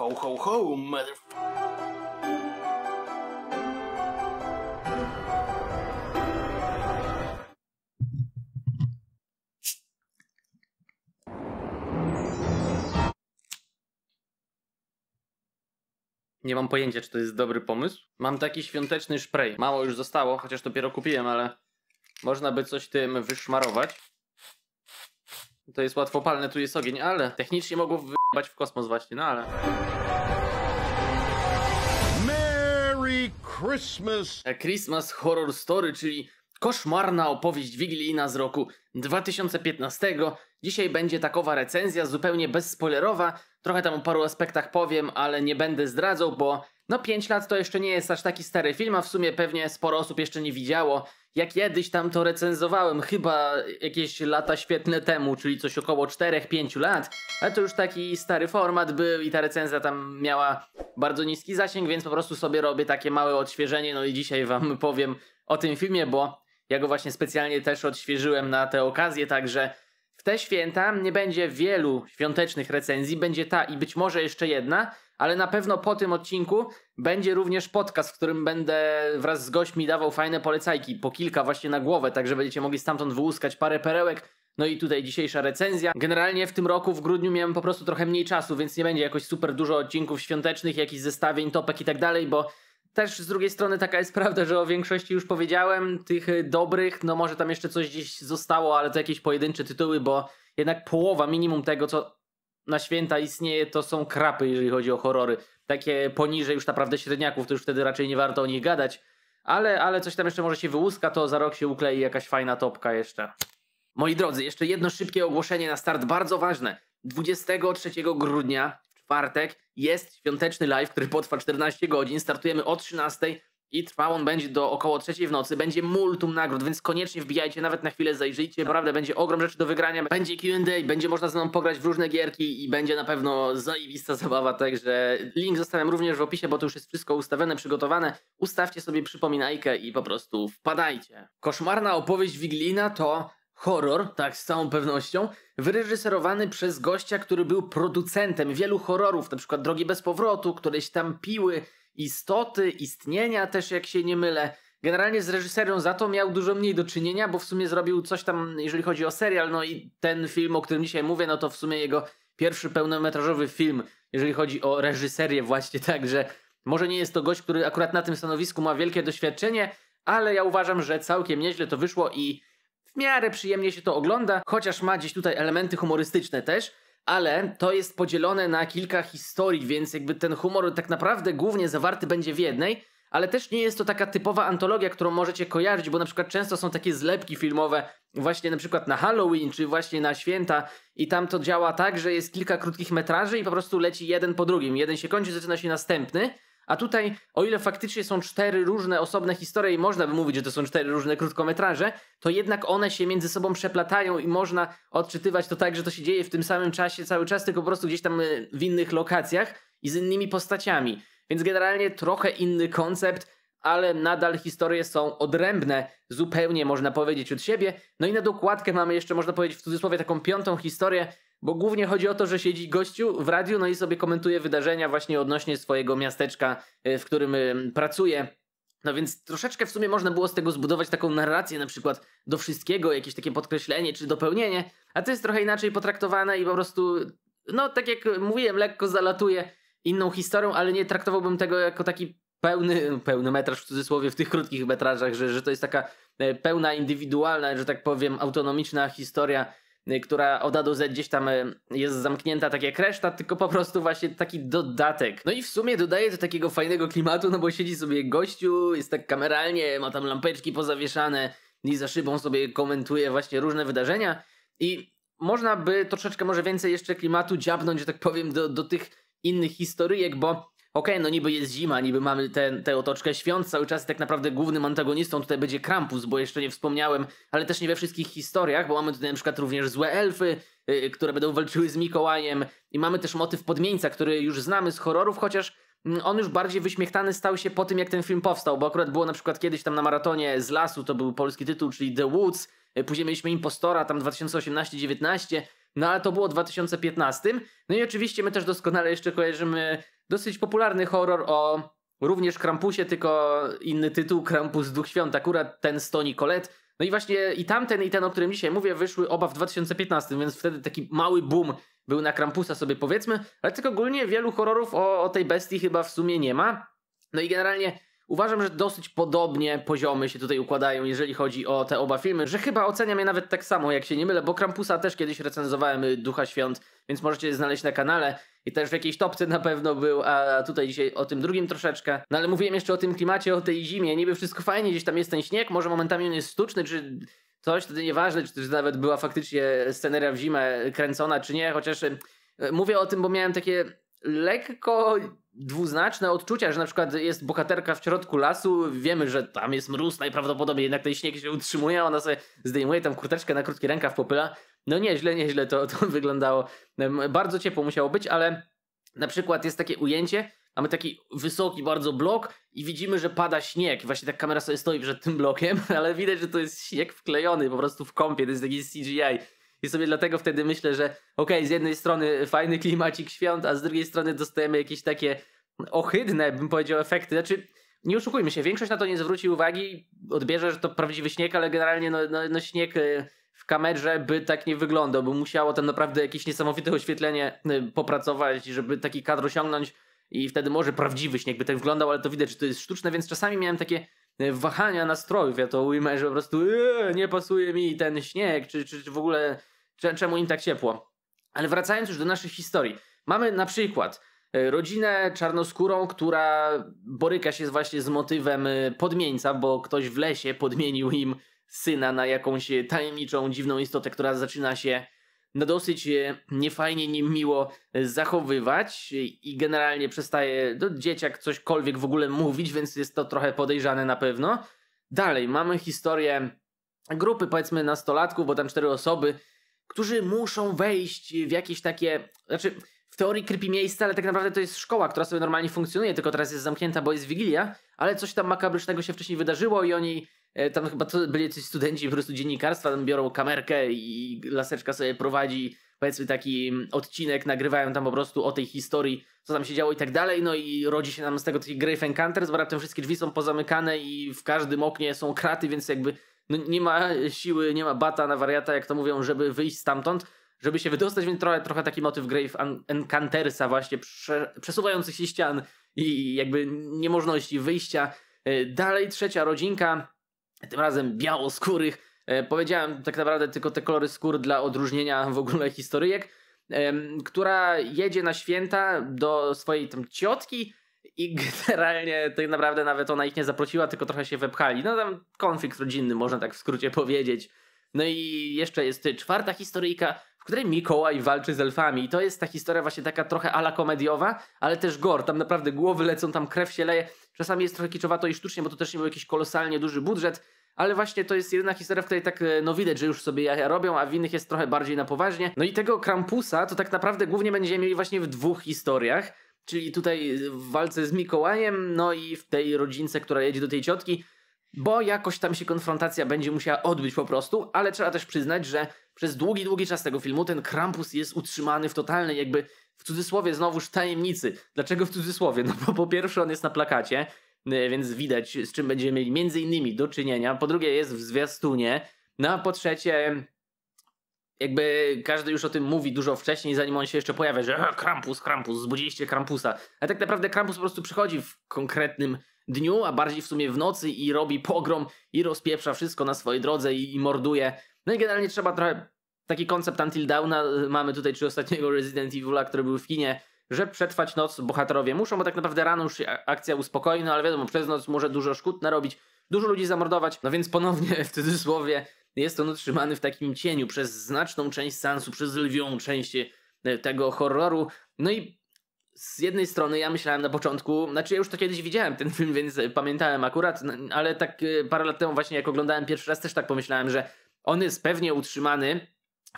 Ho, ho, ho, mother... Nie mam pojęcia, czy to jest dobry pomysł. Mam taki świąteczny spray. Mało już zostało, chociaż dopiero kupiłem, ale można by coś tym wyszmarować. To jest łatwopalne, tu jest ogień, ale technicznie mogło wyjebać w kosmos właśnie, no ale... Merry Christmas! A Christmas Horror Story, czyli koszmarna opowieść wigilijna z roku 2015. Dzisiaj będzie takowa recenzja, zupełnie bezspoilerowa. Trochę tam o paru aspektach powiem, ale nie będę zdradzał, bo no 5 lat to jeszcze nie jest aż taki stary film, a w sumie pewnie sporo osób jeszcze nie widziało ja kiedyś tam to recenzowałem, chyba jakieś lata świetne temu, czyli coś około 4-5 lat, ale to już taki stary format był i ta recenzja tam miała bardzo niski zasięg, więc po prostu sobie robię takie małe odświeżenie, no i dzisiaj wam powiem o tym filmie, bo ja go właśnie specjalnie też odświeżyłem na tę okazję, także w te święta nie będzie wielu świątecznych recenzji, będzie ta i być może jeszcze jedna, ale na pewno po tym odcinku będzie również podcast, w którym będę wraz z gośćmi dawał fajne polecajki, po kilka właśnie na głowę, także będziecie mogli stamtąd wyłuskać parę perełek. No i tutaj dzisiejsza recenzja. Generalnie w tym roku w grudniu miałem po prostu trochę mniej czasu, więc nie będzie jakoś super dużo odcinków świątecznych, jakichś zestawień, topek i tak dalej, bo też z drugiej strony taka jest prawda, że o większości już powiedziałem, tych dobrych, no może tam jeszcze coś gdzieś zostało, ale to jakieś pojedyncze tytuły, bo jednak połowa minimum tego, co na święta istnieje, to są krapy, jeżeli chodzi o horrory. Takie poniżej już naprawdę średniaków, to już wtedy raczej nie warto o nich gadać. Ale, ale coś tam jeszcze może się wyłuska, to za rok się uklei jakaś fajna topka jeszcze. Moi drodzy, jeszcze jedno szybkie ogłoszenie na start, bardzo ważne. 23 grudnia, w czwartek, jest świąteczny live, który potrwa 14 godzin. Startujemy o 13 i trwa on będzie do około trzeciej w nocy. Będzie multum nagród, więc koniecznie wbijajcie, nawet na chwilę zajrzyjcie. Naprawdę będzie ogrom rzeczy do wygrania. Będzie Q&A, będzie można ze mną pograć w różne gierki i będzie na pewno zajebista zabawa, także link zostawiam również w opisie, bo to już jest wszystko ustawione, przygotowane. Ustawcie sobie przypominajkę i po prostu wpadajcie. Koszmarna opowieść Wiglina to horror, tak z całą pewnością, wyreżyserowany przez gościa, który był producentem wielu horrorów, na przykład Drogi bez powrotu, któreś tam piły, istoty, istnienia też, jak się nie mylę. Generalnie z reżyserią za to miał dużo mniej do czynienia, bo w sumie zrobił coś tam, jeżeli chodzi o serial, no i ten film, o którym dzisiaj mówię, no to w sumie jego pierwszy pełnometrażowy film, jeżeli chodzi o reżyserię właśnie, także może nie jest to gość, który akurat na tym stanowisku ma wielkie doświadczenie, ale ja uważam, że całkiem nieźle to wyszło i w miarę przyjemnie się to ogląda, chociaż ma gdzieś tutaj elementy humorystyczne też ale to jest podzielone na kilka historii, więc jakby ten humor tak naprawdę głównie zawarty będzie w jednej, ale też nie jest to taka typowa antologia, którą możecie kojarzyć, bo na przykład często są takie zlepki filmowe właśnie na przykład na Halloween czy właśnie na święta i tam to działa tak, że jest kilka krótkich metraży i po prostu leci jeden po drugim. Jeden się kończy, zaczyna się następny a tutaj, o ile faktycznie są cztery różne osobne historie i można by mówić, że to są cztery różne krótkometraże, to jednak one się między sobą przeplatają i można odczytywać to tak, że to się dzieje w tym samym czasie cały czas, tylko po prostu gdzieś tam e, w innych lokacjach i z innymi postaciami. Więc generalnie trochę inny koncept, ale nadal historie są odrębne, zupełnie można powiedzieć od siebie. No i na dokładkę mamy jeszcze, można powiedzieć w cudzysłowie, taką piątą historię, bo głównie chodzi o to, że siedzi gościu w radiu, no i sobie komentuje wydarzenia właśnie odnośnie swojego miasteczka, y, w którym y, pracuje. No więc troszeczkę w sumie można było z tego zbudować taką narrację, na przykład do wszystkiego, jakieś takie podkreślenie czy dopełnienie, a to jest trochę inaczej potraktowane i po prostu, no tak jak mówiłem, lekko zalatuje inną historią, ale nie traktowałbym tego jako taki pełny, pełny metraż w cudzysłowie w tych krótkich metrażach, że, że to jest taka e, pełna, indywidualna, że tak powiem, autonomiczna historia Y, która od A do Z gdzieś tam y, jest zamknięta tak jak reszta, tylko po prostu właśnie taki dodatek. No i w sumie dodaje to takiego fajnego klimatu, no bo siedzi sobie gościu, jest tak kameralnie, ma tam lampeczki pozawieszane i za szybą sobie komentuje właśnie różne wydarzenia i można by troszeczkę może więcej jeszcze klimatu dziabnąć, że tak powiem, do, do tych innych historyjek, bo okej, okay, no niby jest zima, niby mamy tę otoczkę świąt cały czas, tak naprawdę głównym antagonistą tutaj będzie Krampus, bo jeszcze nie wspomniałem, ale też nie we wszystkich historiach, bo mamy tutaj na przykład również złe elfy, yy, które będą walczyły z Mikołajem i mamy też motyw podmieńca, który już znamy z horrorów, chociaż mm, on już bardziej wyśmiechtany stał się po tym, jak ten film powstał, bo akurat było na przykład kiedyś tam na maratonie z lasu, to był polski tytuł, czyli The Woods, y, później mieliśmy Impostora, tam 2018-19, no ale to było 2015. No i oczywiście my też doskonale jeszcze kojarzymy dosyć popularny horror o również Krampusie, tylko inny tytuł, Krampus Duch Świąt, akurat ten z Toni Colette. No i właśnie i tamten, i ten, o którym dzisiaj mówię, wyszły oba w 2015, więc wtedy taki mały boom był na Krampusa sobie powiedzmy, ale tylko ogólnie wielu horrorów o, o tej bestii chyba w sumie nie ma. No i generalnie Uważam, że dosyć podobnie poziomy się tutaj układają, jeżeli chodzi o te oba filmy, że chyba oceniam je nawet tak samo, jak się nie mylę, bo Krampusa też kiedyś recenzowałem y, Ducha Świąt, więc możecie znaleźć na kanale i też w jakiejś topce na pewno był, a tutaj dzisiaj o tym drugim troszeczkę. No ale mówiłem jeszcze o tym klimacie, o tej zimie, niby wszystko fajnie, gdzieś tam jest ten śnieg, może momentami on jest sztuczny, czy coś, wtedy nieważne, czy to nawet była faktycznie sceneria w zimę kręcona, czy nie, chociaż... Y, y, mówię o tym, bo miałem takie lekko dwuznaczne odczucia, że na przykład jest bohaterka w środku lasu, wiemy, że tam jest mróz najprawdopodobniej, jednak ten śnieg się utrzymuje, ona sobie zdejmuje tam kurteczkę na krótki rękaw, popyla. No nieźle, nieźle to, to wyglądało. Bardzo ciepło musiało być, ale na przykład jest takie ujęcie, mamy taki wysoki bardzo blok i widzimy, że pada śnieg. Właśnie tak kamera sobie stoi przed tym blokiem, ale widać, że to jest śnieg wklejony po prostu w kąpie, to jest taki CGI. I sobie dlatego wtedy myślę, że okej, okay, z jednej strony fajny klimacik świąt, a z drugiej strony dostajemy jakieś takie ohydne, bym powiedział, efekty. Znaczy, nie oszukujmy się, większość na to nie zwróci uwagi, odbierze, że to prawdziwy śnieg, ale generalnie no, no, no śnieg y, w kamerze by tak nie wyglądał, bo musiało tam naprawdę jakieś niesamowite oświetlenie y, popracować, żeby taki kadr osiągnąć i wtedy może prawdziwy śnieg by tak wyglądał, ale to widać, że to jest sztuczne, więc czasami miałem takie E, wahania nastrojów, ja to ujmę, że po prostu eee, nie pasuje mi ten śnieg, czy, czy, czy w ogóle czemu im tak ciepło. Ale wracając już do naszych historii, mamy na przykład e, rodzinę czarnoskórą, która boryka się właśnie z motywem e, podmieńca, bo ktoś w lesie podmienił im syna na jakąś tajemniczą, dziwną istotę, która zaczyna się no dosyć e, niefajnie, niemiło e, zachowywać i generalnie przestaje do dzieciak cośkolwiek w ogóle mówić, więc jest to trochę podejrzane na pewno. Dalej, mamy historię grupy powiedzmy nastolatków, bo tam cztery osoby, którzy muszą wejść w jakieś takie, znaczy w teorii krypi miejsce, ale tak naprawdę to jest szkoła, która sobie normalnie funkcjonuje, tylko teraz jest zamknięta, bo jest Wigilia, ale coś tam makabrycznego się wcześniej wydarzyło i oni E, tam chyba to byli jacyś studenci po prostu dziennikarstwa, tam biorą kamerkę i laseczka sobie prowadzi powiedzmy taki mm, odcinek, nagrywają tam po prostu o tej historii, co tam się działo i tak dalej, no i rodzi się nam z tego taki Grave Encounters, bo raptem wszystkie drzwi są pozamykane i w każdym oknie są kraty, więc jakby no nie ma siły, nie ma bata na wariata, jak to mówią, żeby wyjść stamtąd, żeby się wydostać, więc trochę, trochę taki motyw Grave Encountersa właśnie, prze, przesuwających się ścian i jakby niemożności wyjścia. E, dalej trzecia rodzinka, tym razem białoskórych. E, powiedziałem tak naprawdę tylko te kolory skór dla odróżnienia w ogóle historyjek, która jedzie na święta do swojej tam ciotki i generalnie tak naprawdę nawet ona ich nie zaprosiła, tylko trochę się wepchali. No tam konflikt rodzinny, można tak w skrócie powiedzieć. No i jeszcze jest czwarta historyjka, której Mikołaj walczy z elfami. I to jest ta historia właśnie taka trochę ala komediowa, ale też gore. Tam naprawdę głowy lecą, tam krew się leje. Czasami jest trochę kiczowato i sztucznie, bo to też nie był jakiś kolosalnie duży budżet, ale właśnie to jest jedyna historia, w której tak e, no widać, że już sobie jaja robią, a w innych jest trochę bardziej na poważnie. No i tego Krampusa to tak naprawdę głównie będziemy mieli właśnie w dwóch historiach, czyli tutaj w walce z Mikołajem, no i w tej rodzince, która jedzie do tej ciotki, bo jakoś tam się konfrontacja będzie musiała odbyć po prostu, ale trzeba też przyznać, że przez długi, długi czas tego filmu ten Krampus jest utrzymany w totalnej jakby, w cudzysłowie znowuż tajemnicy. Dlaczego w cudzysłowie? No bo po pierwsze on jest na plakacie, y, więc widać z czym będziemy mieli między innymi do czynienia. Po drugie jest w zwiastunie. No a po trzecie jakby każdy już o tym mówi dużo wcześniej, zanim on się jeszcze pojawia, że Krampus, Krampus, zbudziliście Krampusa. A tak naprawdę Krampus po prostu przychodzi w konkretnym dniu, a bardziej w sumie w nocy i robi pogrom i rozpieprza wszystko na swojej drodze i, i morduje. No i generalnie trzeba trochę taki koncept Until Dawna y, mamy tutaj, czy ostatniego Resident Evil'a, który był w kinie, że przetrwać noc bohaterowie muszą, bo tak naprawdę rano już akcja uspokoi, no ale wiadomo, przez noc może dużo szkód narobić, dużo ludzi zamordować, no więc ponownie w cudzysłowie jest on utrzymany w takim cieniu przez znaczną część sansu, przez lwią część y, tego horroru. No i z jednej strony ja myślałem na początku, znaczy ja już to kiedyś widziałem ten film, więc pamiętałem akurat, ale tak y, parę lat temu właśnie jak oglądałem pierwszy raz też tak pomyślałem, że on jest pewnie utrzymany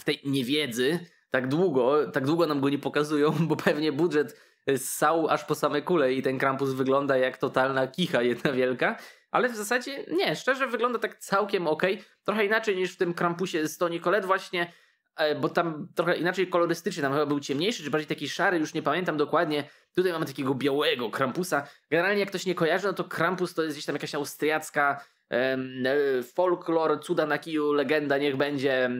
w tej niewiedzy tak długo, tak długo nam go nie pokazują, bo pewnie budżet y, ssał aż po same kule i ten Krampus wygląda jak totalna kicha jedna wielka. Ale w zasadzie nie, szczerze wygląda tak całkiem ok. Trochę inaczej niż w tym Krampusie z Tony Collette właśnie E, bo tam trochę inaczej kolorystycznie, tam chyba był ciemniejszy, czy bardziej taki szary, już nie pamiętam dokładnie. Tutaj mamy takiego białego Krampusa. Generalnie jak ktoś nie kojarzy, no to Krampus to jest gdzieś tam jakaś austriacka e, folklor, cuda na kiju, legenda niech będzie.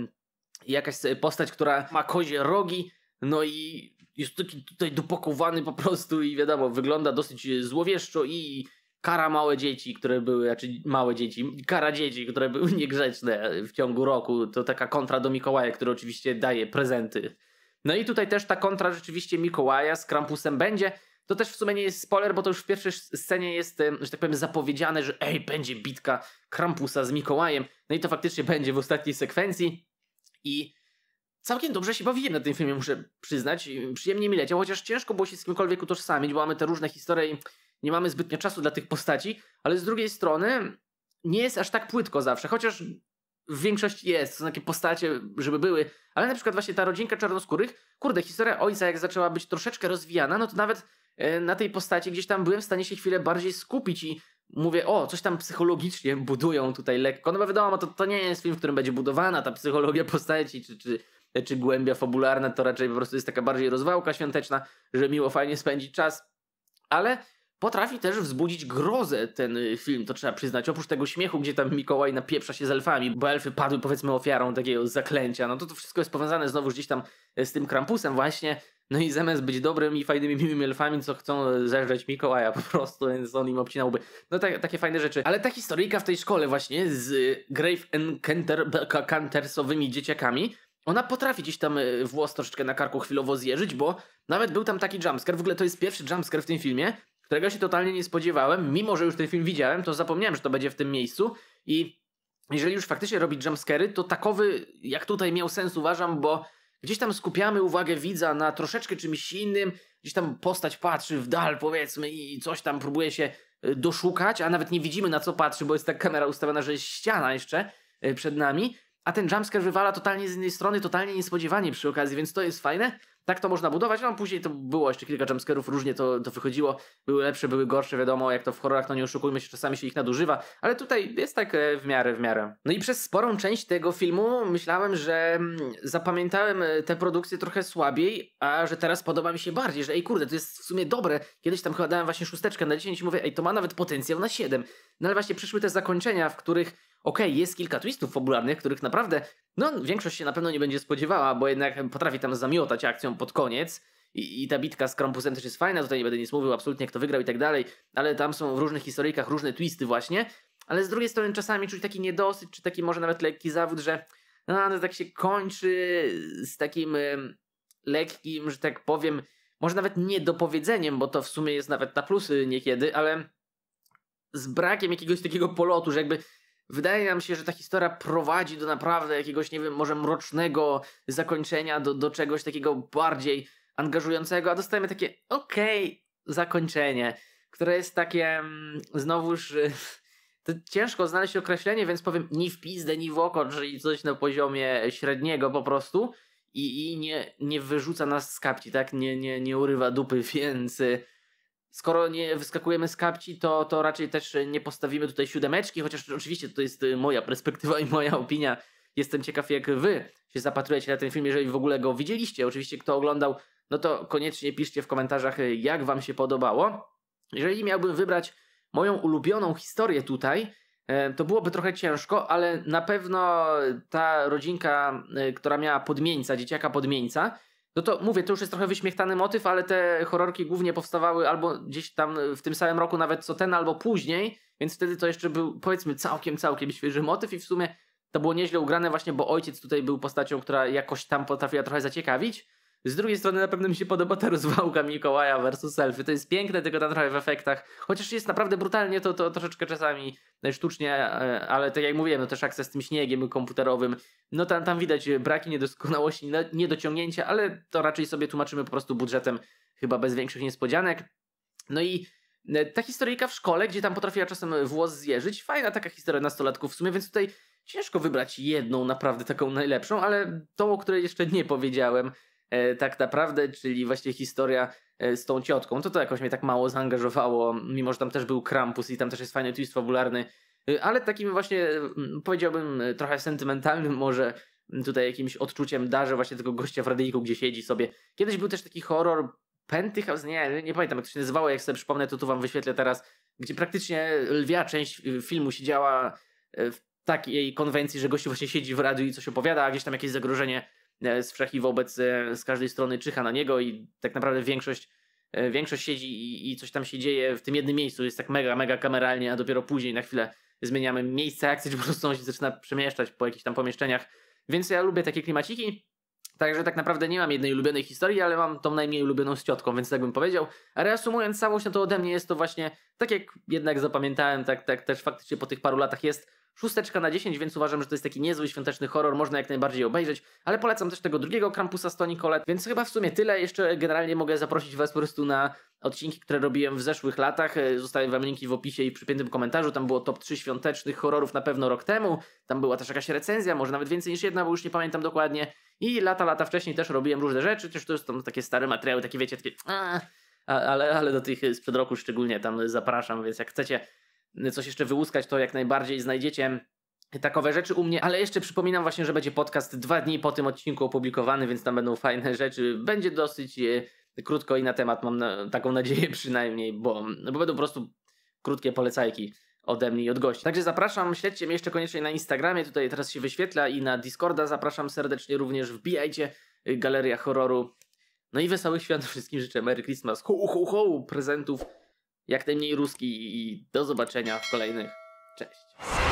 Jakaś postać, która ma kozie rogi, no i jest taki tutaj dopakowany po prostu i wiadomo, wygląda dosyć złowieszczo i kara małe dzieci, które były, znaczy małe dzieci, kara dzieci, które były niegrzeczne w ciągu roku, to taka kontra do Mikołaja, który oczywiście daje prezenty. No i tutaj też ta kontra rzeczywiście Mikołaja z Krampusem będzie. To też w sumie nie jest spoiler, bo to już w pierwszej scenie jest, że tak powiem, zapowiedziane, że ej, będzie bitka Krampusa z Mikołajem. No i to faktycznie będzie w ostatniej sekwencji. I całkiem dobrze się bawiłem na tym filmie, muszę przyznać. Przyjemnie mi leciał, chociaż ciężko było się z kimkolwiek utożsamić, bo mamy te różne historie i nie mamy zbytnio czasu dla tych postaci, ale z drugiej strony nie jest aż tak płytko zawsze, chociaż w większości jest, są takie postacie, żeby były, ale na przykład właśnie ta rodzinka czarnoskórych, kurde, historia ojca jak zaczęła być troszeczkę rozwijana, no to nawet e, na tej postaci gdzieś tam byłem w stanie się chwilę bardziej skupić i mówię, o, coś tam psychologicznie budują tutaj lekko, no bo wiadomo, to, to nie jest film, w którym będzie budowana ta psychologia postaci, czy, czy, czy głębia fabularna, to raczej po prostu jest taka bardziej rozwałka świąteczna, że miło, fajnie spędzić czas, ale Potrafi też wzbudzić grozę ten y, film, to trzeba przyznać. Oprócz tego śmiechu, gdzie tam Mikołaj napieprza się z elfami, bo elfy padły powiedzmy ofiarą takiego zaklęcia, no to to wszystko jest powiązane znowu gdzieś tam y, z tym Krampusem właśnie. No i zamiast być dobrym i fajnymi miłymi elfami, co chcą y, zeżreć Mikołaja po prostu, więc on im obcinałby. No tak, takie fajne rzeczy. Ale ta historyjka w tej szkole właśnie z Grave Encantersowymi dzieciakami, ona potrafi gdzieś tam włos troszeczkę na karku chwilowo zjeżyć, bo nawet był tam taki jumpscare, w ogóle to jest pierwszy jumpscare w tym filmie, którego się totalnie nie spodziewałem, mimo że już ten film widziałem, to zapomniałem, że to będzie w tym miejscu i jeżeli już faktycznie robić jumpscary, to takowy jak tutaj miał sens uważam, bo gdzieś tam skupiamy uwagę widza na troszeczkę czymś innym, gdzieś tam postać patrzy w dal powiedzmy i coś tam próbuje się e, doszukać, a nawet nie widzimy na co patrzy, bo jest tak kamera ustawiona, że jest ściana jeszcze e, przed nami, a ten jumpscare wywala totalnie z innej strony, totalnie niespodziewanie przy okazji, więc to jest fajne tak to można budować. No później to było jeszcze kilka jumpscarów, różnie to, to wychodziło. Były lepsze, były gorsze, wiadomo, jak to w horrorach, to no nie oszukujmy się, czasami się ich nadużywa, ale tutaj jest tak e, w miarę, w miarę. No i przez sporą część tego filmu myślałem, że mm, zapamiętałem e, te produkcje trochę słabiej, a że teraz podoba mi się bardziej, że ej kurde, to jest w sumie dobre. Kiedyś tam chyba dałem właśnie szósteczkę na 10 i mówię, ej to ma nawet potencjał na 7. No ale właśnie przyszły te zakończenia, w których okej, okay, jest kilka twistów fabularnych, których naprawdę, no większość się na pewno nie będzie spodziewała, bo jednak potrafi tam zamiotać akcją pod koniec. I, I, ta bitka z Krampusem też jest fajna, tutaj nie będę nic mówił absolutnie kto wygrał i tak dalej, ale tam są w różnych historyjkach różne twisty właśnie, ale z drugiej strony czasami czuć taki niedosyt, czy taki może nawet lekki zawód, że no, no tak się kończy z takim lekkim, że tak powiem, może nawet niedopowiedzeniem, bo to w sumie jest nawet na plusy niekiedy, ale z brakiem jakiegoś takiego polotu, że jakby Wydaje nam się, że ta historia prowadzi do naprawdę jakiegoś, nie wiem, może mrocznego zakończenia, do, do czegoś takiego bardziej angażującego, a dostajemy takie okej okay, zakończenie, które jest takie mm, znowuż y, to ciężko znaleźć określenie, więc powiem ni w pizdę, ni w oko, czyli coś na poziomie średniego po prostu i, i nie, nie wyrzuca nas z kapci, tak? Nie, nie, nie urywa dupy, więc y, skoro nie wyskakujemy z kapci, to, to raczej też nie postawimy tutaj siódemeczki, chociaż oczywiście to jest y, moja perspektywa i moja opinia. Jestem ciekaw, jak wy się zapatrujecie na ten film, jeżeli w ogóle go widzieliście. Oczywiście, kto oglądał, no to koniecznie piszcie w komentarzach, y, jak wam się podobało. Jeżeli miałbym wybrać moją ulubioną historię tutaj, y, to byłoby trochę ciężko, ale na pewno ta rodzinka, która miała podmieńca, dzieciaka podmieńca, no to mówię, to już jest trochę wyśmiechtany motyw, ale te horrorki głównie powstawały albo gdzieś tam e, w tym samym roku, nawet co ten, albo później, więc wtedy to jeszcze był powiedzmy całkiem, całkiem świeży motyw i w sumie to było nieźle ugrane właśnie, bo ojciec tutaj był postacią, która jakoś tam potrafiła trochę zaciekawić. Z drugiej strony na pewno mi się podoba ta rozwałka Mikołaja versus Elfy. To jest piękne, tylko tam trochę w efektach. Chociaż jest naprawdę brutalnie, to, to troszeczkę czasami e, sztucznie, e, ale tak jak mówiłem, no też akces z tym śniegiem komputerowym. No tam, tam widać braki niedoskonałości, niedociągnięcia, ale to raczej sobie tłumaczymy po prostu budżetem, chyba bez większych niespodzianek. No i e, ta historyjka w szkole, gdzie tam potrafiła czasem włos zjeżyć. Fajna taka historia nastolatków w sumie, więc tutaj ciężko wybrać jedną naprawdę taką najlepszą, ale tą, o której jeszcze nie powiedziałem, E, tak naprawdę, czyli właśnie historia e, z tą ciotką. No to to jakoś mnie tak mało zaangażowało, mimo że tam też był Krampus i tam też jest fajny twist fabularny, e, ale takim właśnie powiedziałbym trochę sentymentalnym może tutaj jakimś odczuciem darze właśnie tego gościa w radyjku, gdzie siedzi sobie. Kiedyś był też taki horror Penthouse, nie, nie pamiętam jak to się nazywało, jak sobie przypomnę, to tu wam wyświetlę teraz, gdzie praktycznie lwia część filmu siedziała w takiej konwencji, że gość właśnie siedzi w radiu i coś opowiada, a gdzieś tam jakieś zagrożenie E, z wszech i wobec e, z każdej strony czyha na niego i tak naprawdę większość, e, większość siedzi i, i coś tam się dzieje w tym jednym miejscu, jest tak mega, mega kameralnie, a dopiero później na chwilę zmieniamy miejsce akcji, czy po prostu on się zaczyna przemieszczać po jakichś tam pomieszczeniach, więc ja lubię takie klimaciki, Także tak naprawdę nie mam jednej ulubionej historii, ale mam tą najmniej ulubioną z ciotką, więc tak bym powiedział. A reasumując całość, no to ode mnie jest to właśnie, tak jak jednak zapamiętałem, tak, tak też faktycznie po tych paru latach jest szósteczka na 10, więc uważam, że to jest taki niezły świąteczny horror, można jak najbardziej obejrzeć, ale polecam też tego drugiego Krampusa z Tony Collette, więc chyba w sumie tyle. Jeszcze generalnie mogę zaprosić Was po prostu na odcinki, które robiłem w zeszłych latach. E, Zostawię Wam linki w opisie i przypiętym komentarzu. Tam było top 3 świątecznych horrorów na pewno rok temu. Tam była też jakaś recenzja, może nawet więcej niż jedna, bo już nie pamiętam dokładnie. I lata, lata wcześniej też robiłem różne rzeczy, też to są takie stare materiały, takie wiecie, takie... A, ale, ale do tych sprzed roku szczególnie tam zapraszam, więc jak chcecie coś jeszcze wyłuskać, to jak najbardziej znajdziecie takowe rzeczy u mnie, ale jeszcze przypominam właśnie, że będzie podcast dwa dni po tym odcinku opublikowany, więc tam będą fajne rzeczy. Będzie dosyć e, krótko i na temat, mam na, taką nadzieję przynajmniej, bo, bo będą po prostu krótkie polecajki ode mnie i od gości. Także zapraszam, śledźcie mnie jeszcze koniecznie na Instagramie, tutaj teraz się wyświetla i na Discorda zapraszam serdecznie również, wbijajcie e, Galeria Horroru. No i wesołych świąt wszystkim życzę, Merry Christmas, ho ho ho, prezentów jak najmniej ruski i do zobaczenia w kolejnych. Cześć.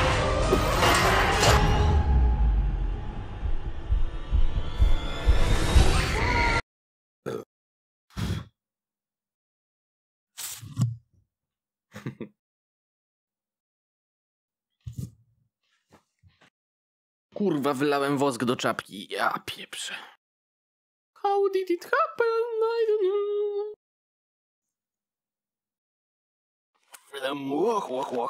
Kurwa, wylałem wosk do czapki. Ja pieprze. How did it happen? I don't know. 魔火火。